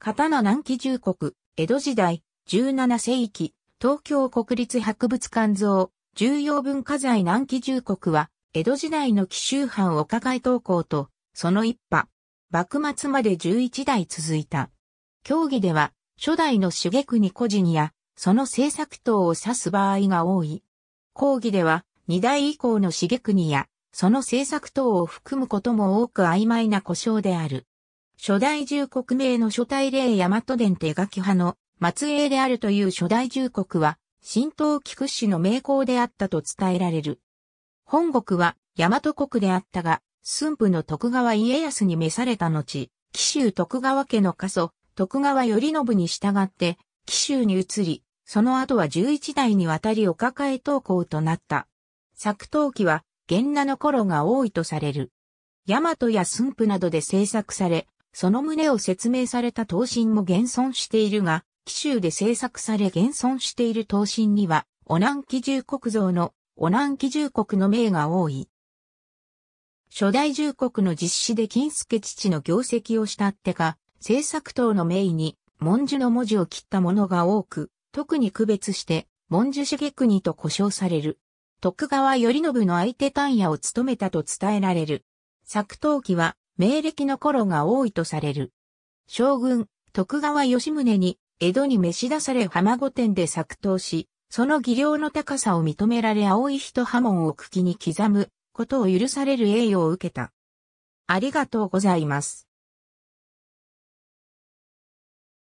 刀南紀重国、江戸時代、17世紀、東京国立博物館像、重要文化財南紀重国は、江戸時代の紀州藩お抱え投稿と、その一派、幕末まで11代続いた。競技では、初代の主国に個人や、その制作等を指す場合が多い。講義では、二代以降の茂国や、その政策等を含むことも多く曖昧な故障である。初代重国名の初代霊大和伝手書き派の末裔であるという初代重国は、神道菊氏の名工であったと伝えられる。本国は大和国であったが、駿府の徳川家康に召された後、紀州徳川家の家祖、徳川頼信に従って、紀州に移り、その後は11代にわたりお抱え投稿となった。作陶器は、源那の頃が多いとされる。大和や駿府などで制作され、その旨を説明された刀身も現存しているが、紀州で制作され現存している刀身には、オ南紀重国像の、オ南紀重国の名が多い。初代重国の実施で金助父の業績を慕ってか、制作等の名に、文殊の文字を切ったものが多く、特に区別して、文殊茂国と呼称される。徳川頼信の相手単野を務めたと伝えられる。作刀器は、明暦の頃が多いとされる。将軍、徳川吉宗に、江戸に召し出され浜御殿で作刀し、その技量の高さを認められ青い人波紋を茎に刻むことを許される栄誉を受けた。ありがとうございます。